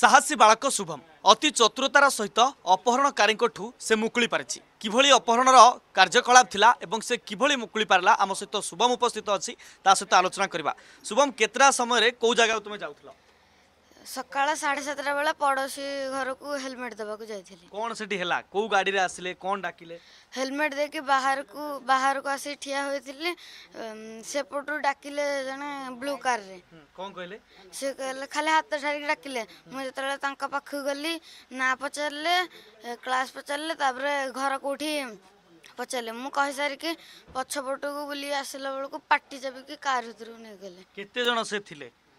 ସାହସୀ ବାଳକ ଶୁଭମ ଅତି ଚତୁରତାର ସହିତ ଅପହରଣକାରୀଙ୍କଠୁ ସେ ମୁକୁଳି ପାରିଛି କିଭଳି ଅପହରଣର କାର୍ଯ୍ୟକଳାପ ଥିଲା ଏବଂ ସେ କିଭଳି ମୁକୁଳି ପାରିଲା ଆମ ସହିତ ଶୁଭମ ଉପସ୍ଥିତ ଅଛି ତା ସହିତ ଆଲୋଚନା କରିବା ଶୁଭମ କେତେଟା ସମୟରେ କେଉଁ ଜାଗାକୁ ତୁମେ ଯାଉଥିଲ ସକାଳ ସାଢ଼େ ସାତଟା ବେଳେ ପଡ଼ୋଶୀ ଘରକୁ ହେଲମେଟ୍ ଦେବାକୁ ଯାଇଥିଲି କ'ଣ ସେଠି ହେଲା କେଉଁ ଗାଡ଼ିରେ ଆସିଲେ କ'ଣ ଡାକିଲେ ହେଲମେଟ୍ ଦେଇକି ବାହାରକୁ ବାହାରକୁ ଆସି ଠିଆ ହୋଇଥିଲି ସେପଟୁ ଡାକିଲେ ଜଣେ ବ୍ଲୁ କାର୍ରେ କ'ଣ କହିଲେ ସେ କହିଲେ ଖାଲି ହାତ ଠାରିକି ଡାକିଲେ ମୁଁ ଯେତେବେଳେ ତାଙ୍କ ପାଖକୁ ଗଲି ନାଁ ପଚାରିଲେ କ୍ଲାସ୍ ପଚାରିଲେ ତାପରେ ଘର କେଉଁଠି ପଚାରିଲେ ମୁଁ କହିସାରିକି ପଛପଟକୁ ବୁଲି ଆସିଲା ବେଳକୁ ପାଟି ଚାପିକି କାର୍ ଭିତରକୁ ନେଇଗଲେ କେତେ ଜଣ ସେ ଥିଲେ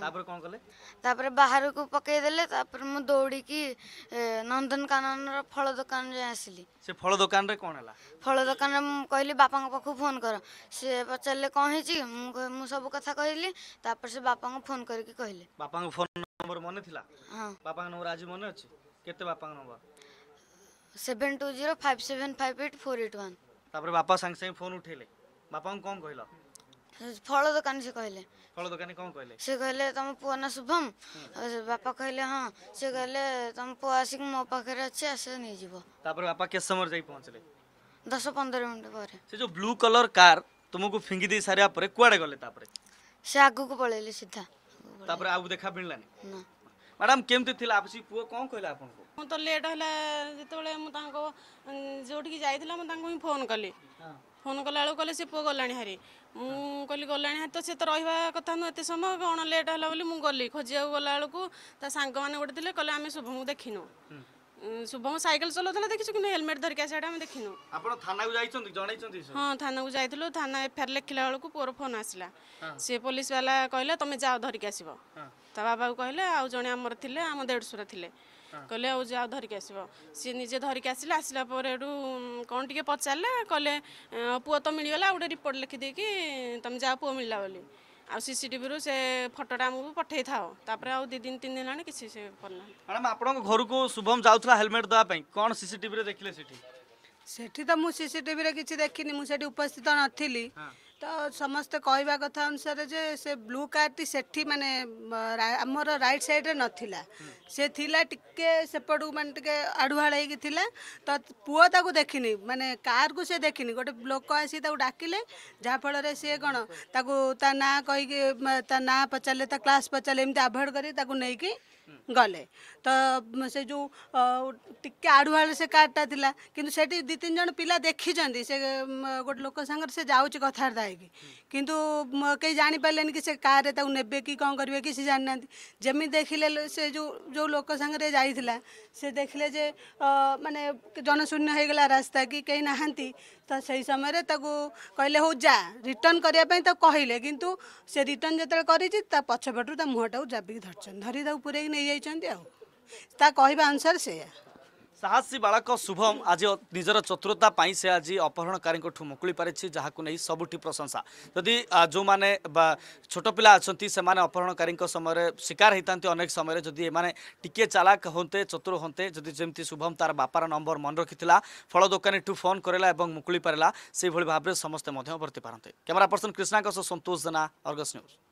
ତାପରେ କ'ଣ କଲେ ତାପରେ ବାହାରକୁ ପକେଇ ତାପରେ ମୁଁ ଦୌଡ଼ିକି ନନ୍ଦନକାନନର ଫଳ ଦୋକାନ ଯାଏଁ ଆସିଲି ସେ ଫଳ ଦୋକାନରେ କ'ଣ ହେଲା ଫଳ ଦୋକାନରେ ମୁଁ କହିଲି ବାପାଙ୍କ ପାଖକୁ ଫୋନ୍ କର ସେ ପଚାରିଲେ କ'ଣ ହେଇଛି ମୁଁ ମୁଁ ସବୁ କଥା କହିଲି ତାପରେ ସେ ବାପାଙ୍କୁ ଫୋନ୍ କରିକି କହିଲେ ବାପାଙ୍କ ଫୋନ୍ ନମ୍ବର ମନେ ଥିଲା ହଁ ବାପାଙ୍କ ନମ୍ବର ଆଜି ମନେ ଅଛି କେତେ ବାପାଙ୍କ number seven two zero five seven five eight four eight one ତାପରେ ବାପା ସାଙ୍ଗେ ସାଙ୍ଗେ ଫୋନ୍ ଉଠେଇଲେ ବାପାଙ୍କୁ କ'ଣ କହିଲ ଫଳ ଦୋକାନୀ ସେ କହିଲେ ଫଳ ଦୋକାନୀ କ'ଣ କହିଲେ ସେ କହିଲେ ତମ ପୁଅ ନା ଶୁଭମ ବାପା କହିଲେ ହଁ ସେ କହିଲେ ତମ ପୁଅ ଆସିକି ମୋ ପାଖରେ ଅଛି ଆସ ନେଇଯିବ ତାପରେ ବାପା କେତେ ସମୟରେ ଯାଇ ପହଞ୍ଚିଲେ ଦଶ ପନ୍ଦର ମିନିଟ ପରେ ସେ ଯୋଉ ବ୍ଲୁ କଲର କାର ତୁମକୁ ଫିଙ୍ଗି ଦେଇ ସାରିବା ପରେ କୁଆଡ଼େ ଗଲେ ତାପରେ ସେ ଆଗକୁ ପଳେଇଲେ ସିଧା ତାପରେ ଆଉ ଦେଖା ମିଳିଲାନି ନା ମ୍ୟାଡ଼ାମ୍ କେମିତି ଥିଲା ଆସିକି ପୁଅ କ'ଣ କହିଲା ଆପଣଙ୍କୁ ମୁଁ ତ ଲେଟ୍ ହେଲା ଯେତେବେଳେ ମୁଁ ତାଙ୍କ ଯେଉଁଠିକି ଯାଇଥିଲା ମୁଁ ତାଙ୍କୁ ହିଁ ଫୋନ୍ କଲି ଫୋନ୍ କଲାବେଳକୁ କହିଲେ ସେ ପୁଅ ଗଲାଣି ହାରି ମୁଁ କହିଲି ଗଲାଣି ହାରି ତ ସେ ତ ରହିବା କଥା ନୁହଁ ଏତେ ସମୟ କ'ଣ ଲେଟ୍ ହେଲା ବୋଲି ମୁଁ ଗଲି ଖୋଜିବାକୁ ଗଲାବେଳକୁ ତା ସାଙ୍ଗମାନେ ଗୋଟେ ଥିଲେ କହିଲେ ଆମେ ଶୁଭମକୁ ଦେଖିନୁ ଶୁଭମ ସାଇକେଲ ଚଲାଉଥିଲା ଦେଖିଛୁ କିନ୍ତୁ ହେଲମେଟ ଧରିକି ଆସିବାଟା ଆମେ ଦେଖିନୁ ଆପଣ ଥାନାକୁ ଯାଇଛନ୍ତି ଜଣାଇଛନ୍ତି ହଁ ଥାନାକୁ ଯାଇଥିଲୁ ଥାନା ଏଫଆଇଆର ଲେଖିଲା ବେଳକୁ ପୁଅର ଫୋନ ଆସିଲା ସେ ପୋଲିସ ବାଲା କହିଲେ ତମେ ଯାଅ ଧରିକି ଆସିବ ତା ବାବାକୁ କହିଲେ ଆଉ ଜଣେ ଆମର ଥିଲେ ଆମ ଦେଢ଼ଶୁରା ଥିଲେ କହିଲେ ଆଉ ଯାଅ ଧରିକି ଆସିବ ସିଏ ନିଜେ ଧରିକି ଆସିଲେ ଆସିଲା ପରେ ଏଠୁ କ'ଣ ଟିକେ ପଚାରିଲା କହିଲେ ପୁଅ ତ ମିଳିଗଲା ଆଉ ଗୋଟେ ରିପୋର୍ଟ ଲେଖିଦେଇକି ତମେ ଯାଅ ପୁଅ ମିଳିଲା ବୋଲି ଆଉ ସିସିଟିଭିରୁ ସେ ଫଟୋଟା ଆମକୁ ପଠାଇଥାଉ ତାପରେ ଆଉ ଦୁଇ ଦିନ ତିନି ଦିନ ଆଣି କିଛି ସେ କରୁନାହାନ୍ତି ମ୍ୟାଡ଼ାମ୍ ଆପଣଙ୍କ ଘରକୁ ଶୁଭମ ଯାଉଥିଲା ହେଲମେଟ୍ ଦେବା ପାଇଁ କ'ଣ ସିସିଟିଭିରେ ଦେଖିଲେ ସେଠି ସେଠି ତ ମୁଁ ସିସିଟିଭିରେ କିଛି ଦେଖିନି ମୁଁ ସେଠି ଉପସ୍ଥିତ ନଥିଲି ତ ସମସ୍ତେ କହିବା କଥା ଅନୁସାରେ ଯେ ସେ ବ୍ଲୁ କାର୍ଟି ସେଠି ମାନେ ଆମର ରାଇଟ୍ ସାଇଡ଼୍ରେ ନଥିଲା ସେ ଥିଲା ଟିକେ ସେପଟକୁ ମାନେ ଟିକେ ଆଡ଼ୁହାଳ ହେଇକି ଥିଲା ତ ପୁଅ ତାକୁ ଦେଖିନି ମାନେ କାର୍କୁ ସେ ଦେଖିନି ଗୋଟେ ଲୋକ ଆସି ତାକୁ ଡାକିଲେ ଯାହାଫଳରେ ସିଏ କ'ଣ ତାକୁ ତା ନାଁ କହିକି ତା ନାଁ ପଚାରିଲେ ତା କ୍ଲାସ୍ ପଚାରିଲେ ଏମିତି ଆଭଏଡ଼୍ କରି ତାକୁ ନେଇକି गले तो से जो टे आड़ुआड़ से कार्डटा था कि सेठी दी तीन जन पिला देखी से गोटे लोक सागर से जाऊँच कथबार्ता है कि कहीं जापारे कि से कार ने कि कौन करेंगे कि सी जानी ना जमी देखिले से जो जो लोक सागर जाता से देखिले जे मानने जनशून्य होगा रास्ता कि कहीं ना तो से समय कहले हो जा रिटर्न करने कहले कि रिटर्न जिते कर पछपटू मुहटा जापिक धरचन धरी पूरे ନେଇଯାଇଛନ୍ତି ଆଉ ତା କହିବା ଅନୁସାରେ ସେଇଆ ସାହସୀ ବାଳକ ଶୁଭମ ଆଜି ନିଜର ଚତୁରତା ପାଇଁ ସେ ଆଜି ଅପହରଣକାରୀଙ୍କଠୁ ମୁକୁଳି ପାରିଛି ଯାହାକୁ ନେଇ ସବୁଠି ପ୍ରଶଂସା ଯଦି ଯେଉଁମାନେ ବା ଛୋଟ ପିଲା ଅଛନ୍ତି ସେମାନେ ଅପହରଣକାରୀଙ୍କ ସମୟରେ ଶିକାର ହେଇଥାନ୍ତି ଅନେକ ସମୟରେ ଯଦି ଏମାନେ ଟିକିଏ ଚାଲାକ ହୁଅନ୍ତେ ଚତୁର ହୁଅନ୍ତେ ଯଦି ଯେମିତି ଶୁଭମ ତାର ବାପାର ନମ୍ବର ମନେ ରଖିଥିଲା ଫଳ ଦୋକାନୀଠୁ ଫୋନ୍ କରିଲା ଏବଂ ମୁକୁଳି ପାରିଲା ସେହିଭଳି ଭାବରେ ସମସ୍ତେ ମଧ୍ୟ ବର୍ତ୍ତି ପାରନ୍ତି କ୍ୟାମେରା ପର୍ସନ କ୍ରିଷ୍ଣାଙ୍କ ସହ ସନ୍ତୋଷ ଜେନା ଅର୍ଗସ୍ ନ୍ୟୁଜ୍